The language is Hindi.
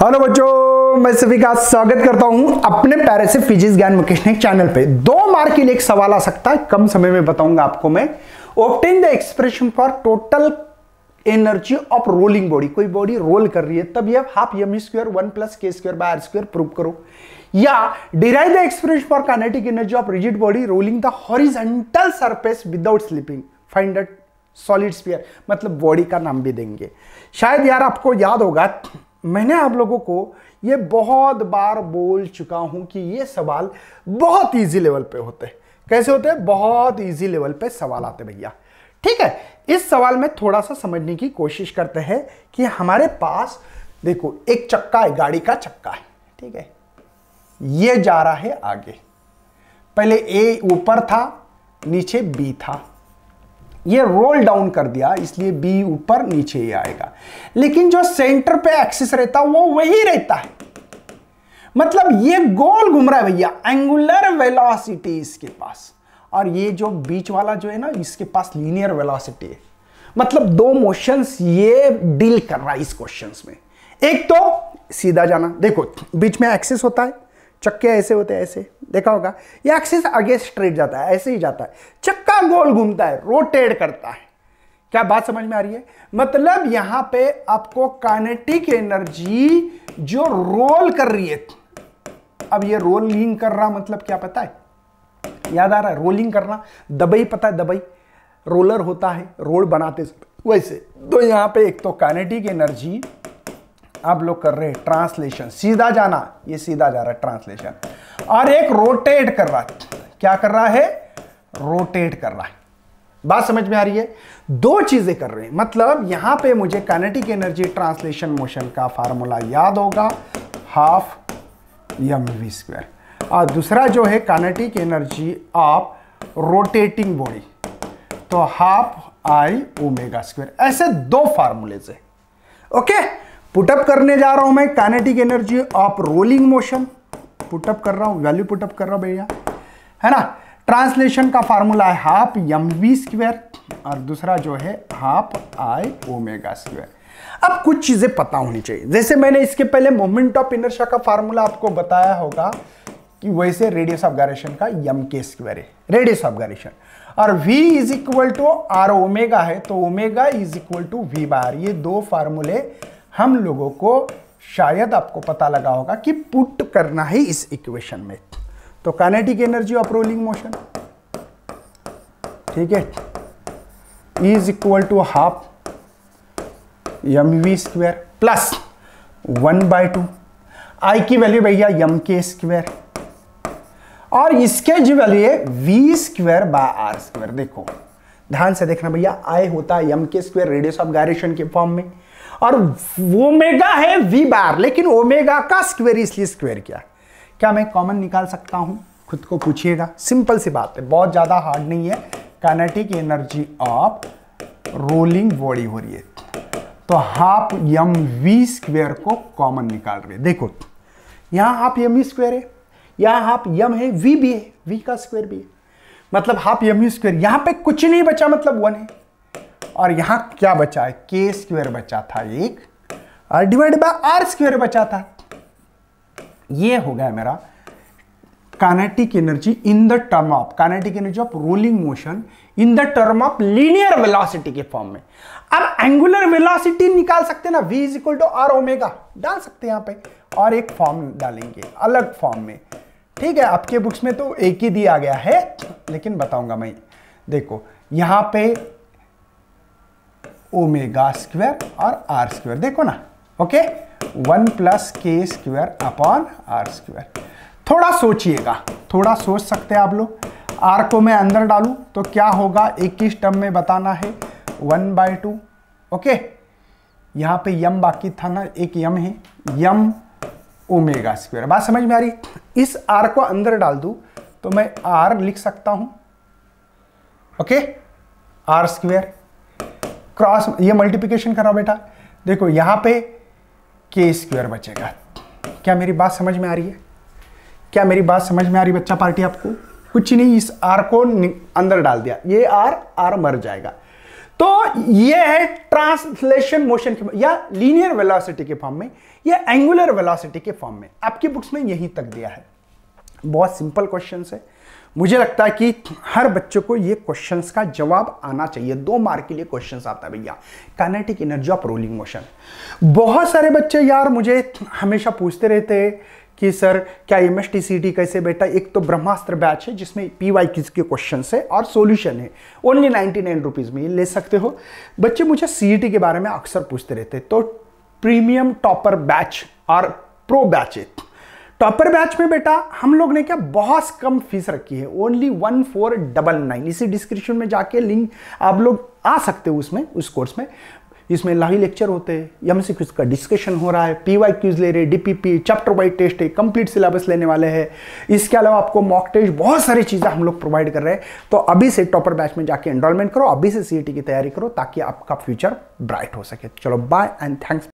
हेलो बच्चों मैं सभी का स्वागत करता हूं अपने पैरे से फिजिक्स ज्ञान ने चैनल पे दो मार्क के लिए एक सवाल आ सकता है कम समय में बताऊंगा आपको मैं obtain the expression for total energy of rolling body कोई बॉडी रोल कर रही है तब यह half m square one plus k square by r square prove करो या derive the expression for kinetic energy of rigid body rolling the horizontal surface without sleeping find out solid sphere मतलब बॉडी का नाम भी देंगे शायद यार आपको याद होगा मैंने आप लोगों को ये बहुत बार बोल चुका हूं कि ये सवाल बहुत इजी लेवल पे होते हैं कैसे होते हैं बहुत इजी लेवल पे सवाल आते भैया ठीक है इस सवाल में थोड़ा सा समझने की कोशिश करते हैं कि हमारे पास देखो एक चक्का है गाड़ी का चक्का है ठीक है ये जा रहा है आगे पहले ए ऊपर था नीचे बी था ये रोल डाउन कर दिया इसलिए बी ऊपर नीचे ही आएगा लेकिन जो सेंटर पे एक्सिस रहता है वो वही रहता है मतलब ये गोल घूम रहा है भैया एंगुलर वेलोसिटी इसके पास और ये जो बीच वाला जो है ना इसके पास लीनियर वेलोसिटी है मतलब दो मोशंस ये डील कर रहा है इस क्वेश्चन में एक तो सीधा जाना देखो बीच में एक्सेस होता है चक्के ऐसे होते हैं ऐसे देखा होगा ये एक्सिस आगे स्ट्रेट जाता है ऐसे ही जाता है चक्का गोल घूमता है रोटेट करता है क्या बात समझ में आ रही है मतलब यहां पे आपको काइनेटिक एनर्जी जो रोल कर रही है अब ये रोलिंग कर रहा मतलब क्या पता है याद आ रहा है रोलिंग करना दबई पता है दबई रोलर होता है रोल बनाते वैसे तो यहां पे एक तो कानेटिक एनर्जी आप लोग कर रहे हैं ट्रांसलेशन सीधा जाना ये सीधा जा रहा है ट्रांसलेशन और एक रोटेट कर रहा है क्या कर रहा है रोटेट कर रहा है बात समझ में आ रही है दो चीजें कर रहे हैं मतलब यहां पे मुझे कैनेटिक एनर्जी ट्रांसलेशन मोशन का फार्मूला याद होगा हाफ यम वी स्क्वायर और दूसरा जो है kinetic energy of rotating body तो हाफ आई ओमेगा स्क्वायर ऐसे दो फार्मूलेज है ओके पुटअप करने जा रहा हूं मैं kinetic energy of rolling motion put up कर रहा हूं वैल्यू पुटअप कर रहा हूं भैया है ना ट्रांसलेशन का फार्मूला है हाफ एम वी स्क्वेयर और दूसरा जो है हाफ आई ओमेगा स्क्वेयर अब कुछ चीज़ें पता होनी चाहिए जैसे मैंने इसके पहले मोमेंट ऑफ इनर्शिया का फार्मूला आपको बताया होगा कि वैसे रेडियस ऑफ गायरेशन का यम के स्क्वेयर है रेडियस ऑफ गायरेशन और v is equal to r omega है तो omega is equal to v bar ये दो फार्मूले हम लोगों को शायद आपको पता लगा होगा कि पुट करना है इस इक्वेशन में तो kinetic energy of rolling motion ठीक है is equal to half m v square plus one by two I की वैल्यू भैया यम के स्क्वेयर और इसके जो वैल्यू है v square by r square देखो ध्यान से देखना भैया आई होता है एम के स्क्वेयर रेडियस ऑफ गायरेशन के फॉर्म में और ओमेगा है वी बार लेकिन ओमेगा का स्क्वेयर इसलिए स्क्वेयर किया क्या मैं कॉमन निकाल सकता हूं खुद को पूछिएगा सिंपल सी बात है बहुत ज़्यादा हार्ड नहीं है kinetic energy of rolling body हो रही है तो हाफ यम वी स्क्वेयर को कॉमन निकाल रहे देखो यहां हाफ यम स्क्वेयर है यहां हाफ यम है वी भी है वी का स्क्वेयर भी है मतलब हाफ यम स्क्वेयर यहां पे कुछ नहीं बचा मतलब वन है और यहां क्या बचा है के स्क्वेयर बचा था एक और डिवाइड बाय आर स्क्वेयर बचा था ये हो गया मेरा kinetic energy in the term of kinetic energy of rolling motion in the term of linear velocity के फॉर्म में अब एंगुलर वेलोसिटी निकाल सकते हैं ना v is equal to r omega डाल सकते हैं यहाँ पे और एक फॉर्म डालेंगे अलग फॉर्म में ठीक है आपके बुक्स में तो एक ही दिया गया है लेकिन बताऊंगा मैं देखो यहां पे ओमेगा स्क्वायर और आर स्क्वायर देखो ना okay one plus k square upon r square थोड़ा सोचिएगा थोड़ा सोच सकते हैं आप लोग आर को मैं अंदर डालूं तो क्या होगा ही टर्म में बताना है वन बाय टू ओके यहाँ पे यम बाकी था ना एक यम है यम ओमेगा स्क्वायर बात समझ में आ रही इस आर को अंदर डाल दूँ तो मैं आर लिख सकता हूँ ओके आर स्क्वायर क्रॉस ये मल्टीप्लिकेशन करो बेटा देखो यहाँ पे के स्क्वायर बचेगा क्या मेरी बात समझ में आ रही है क्या मेरी बात समझ में आ रही है बच्चा पार्टी आपको कुछ नहीं इस आर को अंदर डाल दिया ये आर आर मर जाएगा तो ये है ट्रांसलेशन मोशन के या लीनियर वेलोसिटी के फॉर्म में या एंगुलर वेलोसिटी के फॉर्म में आपकी बुक्स में यहीं तक दिया है बहुत सिंपल क्वेश्चन है मुझे लगता है कि हर बच्चे को ये क्वेश्चंस का जवाब आना चाहिए दो मार्क के लिए क्वेश्चंस आता है भैया kinetic energy of rolling motion बहुत सारे बच्चे यार मुझे हमेशा पूछते रहते हैं कि सर क्या M S T C T कैसे बेटा एक तो ब्रह्मास्त्र बैच है जिसमें पी वाई किस के क्वेश्चन है और सोल्यूशन है ओनली नाइन्टी नाइन रुपीज़ में ये ले सकते हो बच्चे मुझे सी e के बारे में अक्सर पूछते रहते तो प्रीमियम टॉपर बैच और प्रो बैच है टॉपर बैच में बेटा हम लोग ने क्या बहुत कम फीस रखी है only one four double nine इसी डिस्क्रिप्शन में जाके लिंक आप लोग आ सकते हो उसमें उस कोर्स में इसमें लाइव लेक्चर होते हैं यम से कुछ का डिस्कशन हो रहा है पी वाई क्यूज ले रहे डीपीपी चैप्टर वाइज टेस्ट है कंप्लीट सिलेबस लेने वाले हैं इसके अलावा आपको मॉक टेस्ट बहुत सारी चीज़ें हम लोग प्रोवाइड कर रहे हैं तो अभी से टॉपर बैच में जाके एनरोलमेंट करो अभी से सी e की तैयारी करो ताकि आपका फ्यूचर ब्राइट हो सके चलो बाय एंड थैंक्स